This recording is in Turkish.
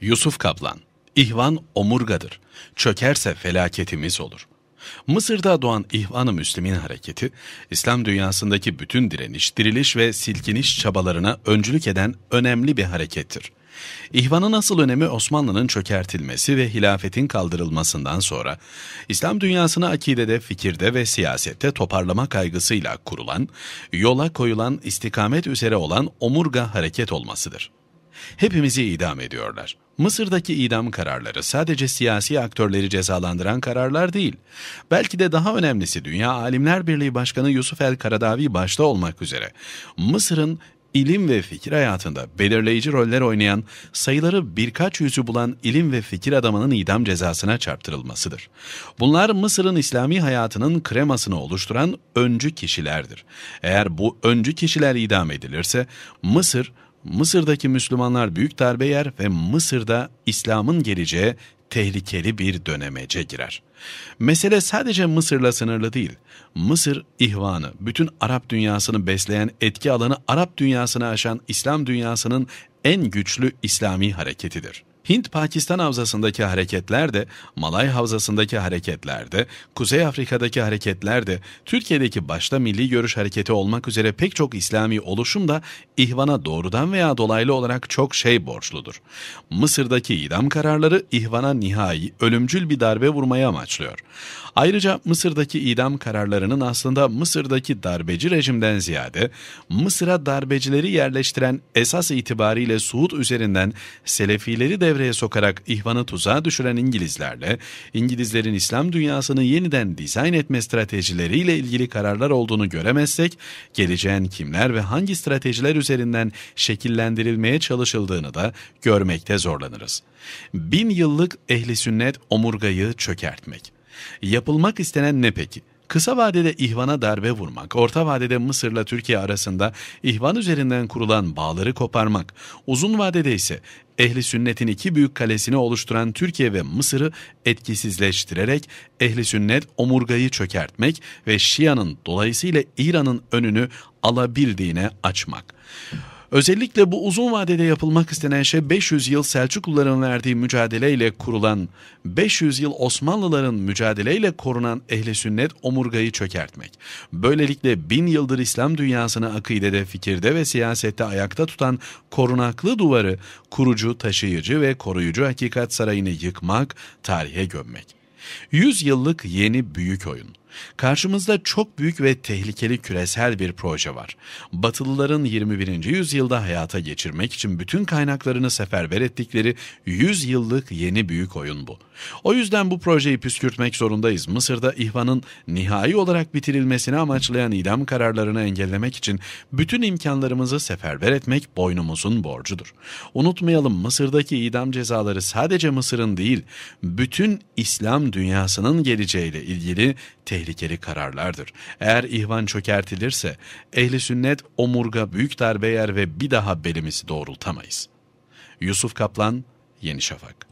Yusuf Kaplan, İhvan omurgadır. Çökerse felaketimiz olur. Mısır'da doğan İhvan-ı Müslümin hareketi, İslam dünyasındaki bütün direniş, diriliş ve silkiniş çabalarına öncülük eden önemli bir harekettir. İhvanın asıl önemi Osmanlı'nın çökertilmesi ve hilafetin kaldırılmasından sonra, İslam dünyasını akidede, fikirde ve siyasette toparlama kaygısıyla kurulan, yola koyulan istikamet üzere olan omurga hareket olmasıdır. Hepimizi idam ediyorlar. Mısır'daki idam kararları sadece siyasi aktörleri cezalandıran kararlar değil. Belki de daha önemlisi Dünya Alimler Birliği Başkanı Yusuf El Karadavi başta olmak üzere Mısır'ın ilim ve fikir hayatında belirleyici roller oynayan, sayıları birkaç yüzü bulan ilim ve fikir adamının idam cezasına çarptırılmasıdır. Bunlar Mısır'ın İslami hayatının kremasını oluşturan öncü kişilerdir. Eğer bu öncü kişiler idam edilirse Mısır Mısır'daki Müslümanlar büyük darbe yer ve Mısır'da İslam'ın geleceği tehlikeli bir dönemece girer. Mesele sadece Mısır'la sınırlı değil. Mısır ihvanı, bütün Arap dünyasını besleyen etki alanı Arap dünyasını aşan İslam dünyasının en güçlü İslami hareketidir. Hint-Pakistan havzasındaki hareketler de, Malay havzasındaki hareketler de, Kuzey Afrika'daki hareketler de, Türkiye'deki başta milli görüş hareketi olmak üzere pek çok İslami oluşum da ihvana doğrudan veya dolaylı olarak çok şey borçludur. Mısır'daki idam kararları ihvana nihai, ölümcül bir darbe vurmayı amaçlıyor. Ayrıca Mısır'daki idam kararlarının aslında Mısır'daki darbeci rejimden ziyade Mısır'a darbecileri yerleştiren esas itibariyle Suud üzerinden Selefileri de devreye sokarak ihvanı tuzağa düşüren İngilizlerle, İngilizlerin İslam dünyasını yeniden dizayn etme stratejileriyle ilgili kararlar olduğunu göremezsek, geleceğin kimler ve hangi stratejiler üzerinden şekillendirilmeye çalışıldığını da görmekte zorlanırız. Bin yıllık ehli sünnet omurgayı çökertmek. Yapılmak istenen ne peki? Kısa vadede İhvan'a darbe vurmak, orta vadede Mısır'la Türkiye arasında İhvan üzerinden kurulan bağları koparmak, uzun vadede ise Ehli Sünnet'in iki büyük kalesini oluşturan Türkiye ve Mısır'ı etkisizleştirerek Ehli Sünnet omurgayı çökertmek ve Şia'nın dolayısıyla İran'ın önünü alabildiğine açmak. Özellikle bu uzun vadede yapılmak istenen şey 500 yıl Selçukluların verdiği mücadeleyle kurulan, 500 yıl Osmanlıların mücadeleyle korunan ehli sünnet omurgayı çökertmek. Böylelikle bin yıldır İslam dünyasını akidede, fikirde ve siyasette ayakta tutan korunaklı duvarı kurucu, taşıyıcı ve koruyucu hakikat sarayını yıkmak, tarihe gömmek. 100 yıllık yeni büyük oyun. Karşımızda çok büyük ve tehlikeli küresel bir proje var. Batılıların 21. yüzyılda hayata geçirmek için bütün kaynaklarını seferber ettikleri 100 yıllık yeni büyük oyun bu. O yüzden bu projeyi püskürtmek zorundayız. Mısır'da İHVA'nın nihai olarak bitirilmesini amaçlayan idam kararlarını engellemek için bütün imkanlarımızı seferber etmek boynumuzun borcudur. Unutmayalım Mısır'daki idam cezaları sadece Mısır'ın değil, bütün İslam dünyasının geleceğiyle ilgili tehlikeli tehlikeli kararlardır. Eğer ihvan çökertilirse ehli sünnet omurga büyük darbe yer ve bir daha belimizi doğrultamayız. Yusuf Kaplan, Yeni Şafak